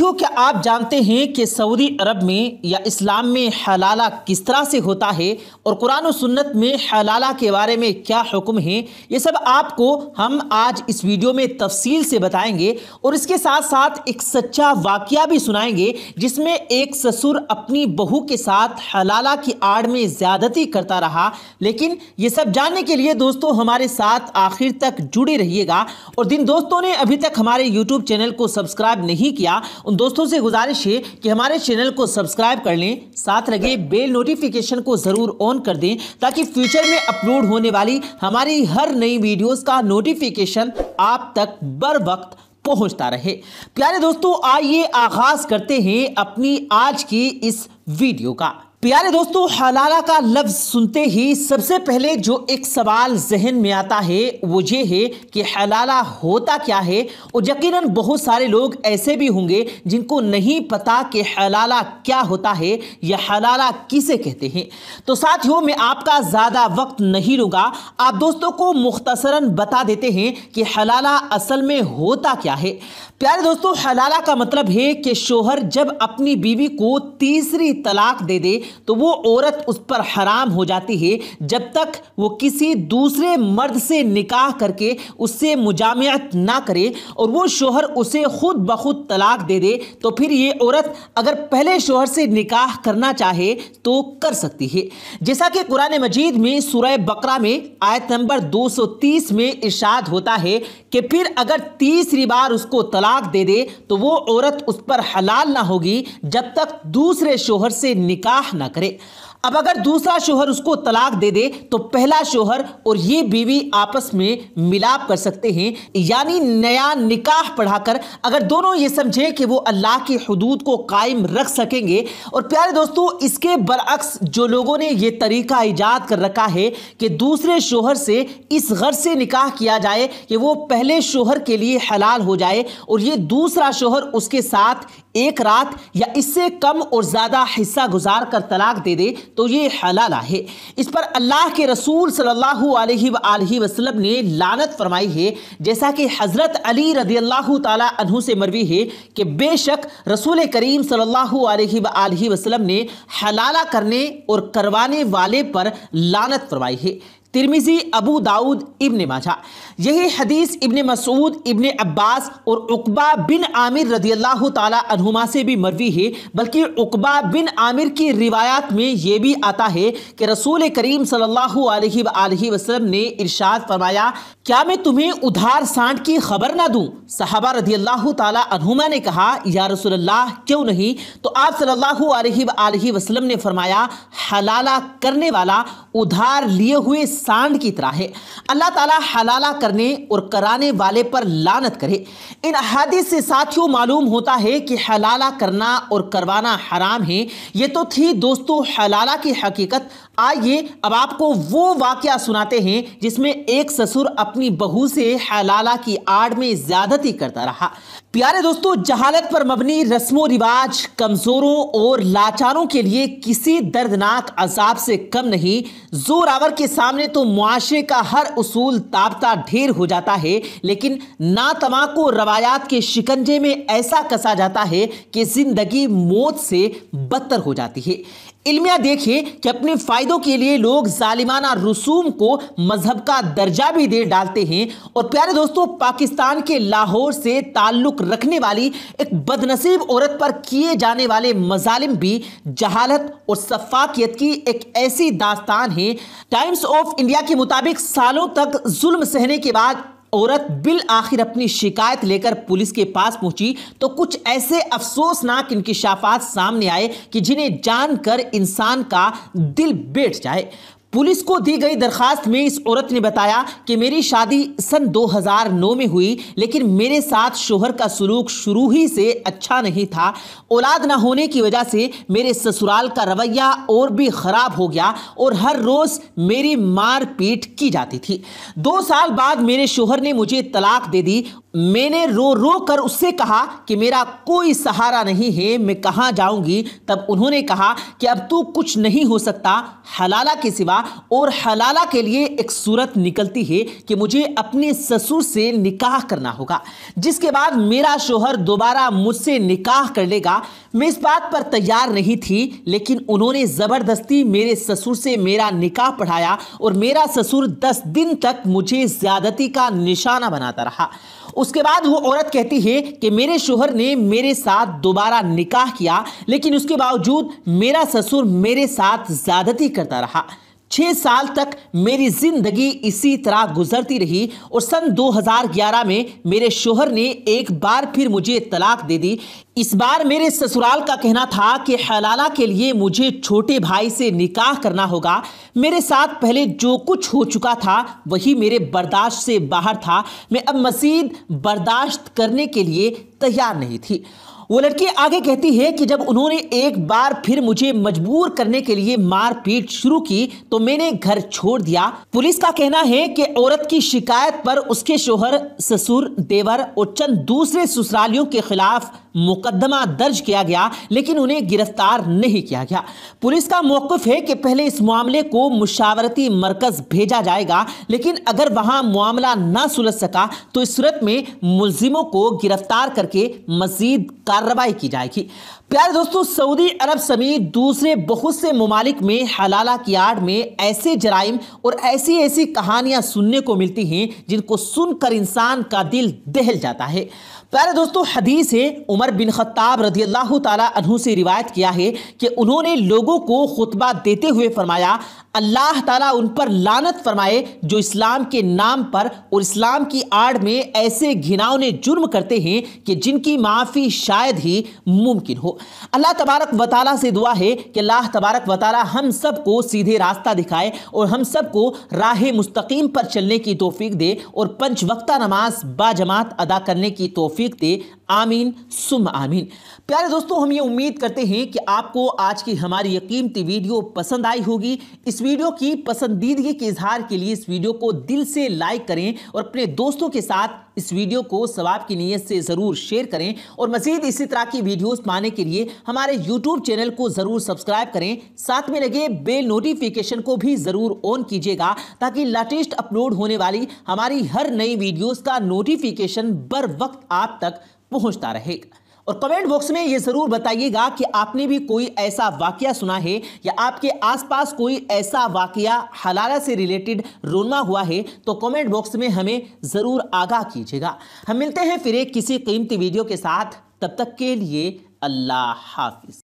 साथियों क्या आप जानते हैं कि सऊदी अरब में या इस्लाम में हलाला किस तरह से होता है और कुरान और सुन्नत में हलाला के बारे में क्या हुक्म है ये सब आपको हम आज इस वीडियो में तफसील से बताएंगे और इसके साथ साथ एक सच्चा वाकया भी सुनाएंगे जिसमें एक ससुर अपनी बहू के साथ हलाला की आड़ में ज़्यादती करता रहा लेकिन ये सब जानने के लिए दोस्तों हमारे साथ आखिर तक जुड़े रहिएगा और जिन दोस्तों ने अभी तक हमारे यूट्यूब चैनल को सब्सक्राइब नहीं किया उन दोस्तों से गुजारिश है कि हमारे चैनल को सब्सक्राइब कर लें साथ लगे बेल नोटिफिकेशन को ज़रूर ऑन कर दें ताकि फ्यूचर में अपलोड होने वाली हमारी हर नई वीडियोज़ का नोटिफिकेशन आप तक बर वक्त पहुंचता रहे प्यारे दोस्तों आइए आगाज करते हैं अपनी आज की इस वीडियो का प्यारे दोस्तों हलाला का लफ्ज़ सुनते ही सबसे पहले जो एक सवाल जहन में आता है वो ये है कि हलाला होता क्या है और यकीनन बहुत सारे लोग ऐसे भी होंगे जिनको नहीं पता कि हलाला क्या होता है या हलाला किसे कहते हैं तो साथियों मैं आपका ज़्यादा वक्त नहीं लूँगा आप दोस्तों को मुख्तसरा बता देते हैं कि हलाला असल में होता क्या है प्यारे दोस्तों हलाला का मतलब है कि शोहर जब अपनी बीवी को तीसरी तलाक दे दे तो वो औरत उस पर हराम हो जाती है जब तक वो किसी दूसरे मर्द से निकाह करके उससे मुजामत ना करे और वो शोहर उसे खुद ब खुद तलाक दे दे तो फिर ये औरत अगर पहले शोहर से निकाह करना चाहे तो कर सकती है जैसा कि कुरान मजीद में सुरह बकरा में आयत नंबर 230 में इशाद होता है कि फिर अगर तीसरी बार उसको तलाक दे दे तो वो औरत उस पर हलाल ना होगी जब तक दूसरे शोहर से निकाह ना करे अब अगर दूसरा शोहर उसको तलाक दे दे तो पहला शोहर और ये बीवी आपस में मिलाप कर सकते हैं यानी नया निकाह पढ़ाकर अगर दोनों ये समझे कि वो अल्लाह की हदूद को कायम रख सकेंगे और प्यारे दोस्तों इसके बरअक्स जो लोगों ने ये तरीका ईजाद कर रखा है कि दूसरे शोहर से इस गर्ज से निकाह किया जाए कि वो पहले शोहर के लिए हलाल हो जाए और ये दूसरा शोहर उसके साथ एक रात या इससे कम और ज़्यादा हिस्सा गुजार कर तलाक दे दे तो ये हलाला है इस पर अल्लाह के रसूल सल्लल्लाहु अलैहि वसल्लम ने लानत फरमाई है जैसा कि हज़रत अली रदी अल्लाह तु से मरवी है कि बेशक रसूल करीम सल्लल्लाहु अलैहि वसल्लम ने हलाला करने और करवाने वाले पर लानत फरमाई है तिरमिजी अबू दाऊद इब्न माजा यही हदीस इब्ने मसूद इब्ने अब्बास और उकबा बिन आमिर रजी अल्लाह तुमा से भी मरवी है बल्कि उकबा बिन आमिर की रिवायात में यह भी आता है कि रसूल करीम सल्लल्लाहु अलैहि वसल्लम ने इरशाद फरमाया क्या मैं तुम्हें उधार सांड की खबर ना दूँ साहबा रदी अल्लाह तुमा ने कहा या रसोल्ला क्यों नहीं तो आप सल्लल्लाहु अलैहि वसल्लम ने फरमाया हलाला करने वाला उधार लिए हुए सांड की तरह है अल्लाह ताला हलाला करने और कराने वाले पर लानत करे इन अहादिस से साथियों मालूम होता है कि हलाला करना और करवाना हराम है ये तो थी दोस्तों हलाला की हकीकत आइए अब आपको वो वाक्य सुनाते हैं जिसमें एक ससुर अपनी बहू से हलाला की आड़ में ज्यादती करता रहा प्यारे दोस्तों जहालत पर मबनी रस्मों रिवाज कमज़ोरों और लाचारों के लिए किसी दर्दनाक अजाब से कम नहीं जोरावर के सामने तो मुआशरे का हर उसूल ताबता ढेर हो जाता है लेकिन ना तमाकू रवायात के शिकंजे में ऐसा कसा जाता है कि ज़िंदगी मौत से बदतर हो जाती है इलमिया देखिए कि अपने फायदों के लिए लोग जालिमाना रसूम को मजहब का दर्जा भी दे डालते हैं और प्यारे दोस्तों पाकिस्तान के लाहौर से ताल्लुक रखने वाली एक बदनसीब औरत पर किए जाने वाले मजालिम भी जहालत और शफाकियत की एक ऐसी दास्तान है टाइम्स ऑफ इंडिया के मुताबिक सालों तक जुल्म सहने के बाद औरत बिल आखिर अपनी शिकायत लेकर पुलिस के पास पहुंची तो कुछ ऐसे अफसोसनाक इनकी शाफात सामने आए कि जिन्हें जानकर इंसान का दिल बैठ जाए पुलिस को दी गई दरखास्त में इस औरत ने बताया कि मेरी शादी सन 2009 में हुई लेकिन मेरे साथ शोहर का सुलूक शुरू ही से अच्छा नहीं था औलाद ना होने की वजह से मेरे ससुराल का रवैया और भी ख़राब हो गया और हर रोज़ मेरी मारपीट की जाती थी दो साल बाद मेरे शोहर ने मुझे तलाक दे दी मैंने रो रो कर उससे कहा कि मेरा कोई सहारा नहीं है मैं कहाँ जाऊँगी तब उन्होंने कहा कि अब तू कुछ नहीं हो सकता हलाला के सिवा और हलाला के लिए एक सूरत निकलती है कि मुझे अपने ससुर से निकाह करना होगा जिसके बाद मेरा शोहर दोबारा मुझसे निकाह कर लेगा मैं इस बात पर तैयार नहीं थी लेकिन उन्होंने ज़बरदस्ती मेरे ससुर से मेरा निकाह पढ़ाया और मेरा ससुर दस दिन तक मुझे ज़्यादती का निशाना बनाता रहा उसके बाद वो औरत कहती है कि मेरे शोहर ने मेरे साथ दोबारा निकाह किया लेकिन उसके बावजूद मेरा ससुर मेरे साथ ज़्यादती करता रहा छः साल तक मेरी ज़िंदगी इसी तरह गुजरती रही और सन 2011 में मेरे शोहर ने एक बार फिर मुझे तलाक दे दी इस बार मेरे ससुराल का कहना था कि हलाला के लिए मुझे छोटे भाई से निकाह करना होगा मेरे साथ पहले जो कुछ हो चुका था वही मेरे बर्दाश्त से बाहर था मैं अब मज़ीद बर्दाश्त करने के लिए तैयार नहीं थी वो लड़की आगे कहती है कि जब उन्होंने एक बार फिर मुझे मजबूर करने के लिए मारपीट शुरू की तो मैंने घर छोड़ दिया पुलिस का कहना है कि औरत की शिकायत पर उसके शोहर ससुर देवर और चंद दूसरे ससुरालियों के खिलाफ मुकदमा दर्ज किया गया लेकिन उन्हें गिरफ्तार नहीं किया गया पुलिस का मौकफ है कि पहले इस मामले को मुशावरती मरकज भेजा जाएगा लेकिन अगर वहां मामला ना सुलझ सका तो इस सूरत में मुलजिमों को गिरफ्तार करके मजीद कार्रवाई की जाएगी प्यारे दोस्तों सऊदी अरब समेत दूसरे बहुत से ममालिक में हलाला की आड़ में ऐसे जराइम और ऐसी ऐसी कहानियां सुनने को मिलती हैं जिनको सुनकर इंसान का दिल दहल जाता है प्यारे दोस्तों हदीस है उमर बिन खत्ताब रजी अल्लाह तु से रिवायत किया है कि उन्होंने लोगों को खुतबा देते हुए फरमाया अल्लाह ताला उन पर लानत फरमाए जो इस्लाम के नाम पर और इस्लाम की आड़ में ऐसे घिनावने जुर्म करते हैं कि जिनकी माफ़ी शायद ही मुमकिन हो अल्लाह तबारक ताली से दुआ है कि अल्लाह तबारक वाली हम सबको सीधे रास्ता दिखाए और हम सबको राह मुस्तकीम पर चलने की तोफ़ी दे और पंचवक्ता नमाज बाजमात अदा करने की तोफ़ी व्यक्ति आमीन सुम आमीन प्यारे दोस्तों हम ये उम्मीद करते हैं कि आपको आज की हमारी कीमती वीडियो पसंद आई होगी इस वीडियो की पसंदीदगी के इजहार के लिए इस वीडियो को दिल से लाइक करें और अपने दोस्तों के साथ इस वीडियो को सवाब की नीयत से ज़रूर शेयर करें और मजीद इसी तरह की वीडियोस पाने के लिए हमारे यूट्यूब चैनल को ज़रूर सब्सक्राइब करें साथ में लगे बेल नोटिफिकेशन को भी ज़रूर ऑन कीजिएगा ताकि लेटेस्ट अपलोड होने वाली हमारी हर नई वीडियोज़ का नोटिफिकेशन बर वक्त आप तक पहुंचता रहेगा और कमेंट बॉक्स में ये ज़रूर बताइएगा कि आपने भी कोई ऐसा वाक्य सुना है या आपके आसपास कोई ऐसा वाक्य हलाला से रिलेटेड रोना हुआ है तो कमेंट बॉक्स में हमें ज़रूर आगाह कीजिएगा हम मिलते हैं फिर एक किसी कीमती वीडियो के साथ तब तक के लिए अल्लाह हाफिज़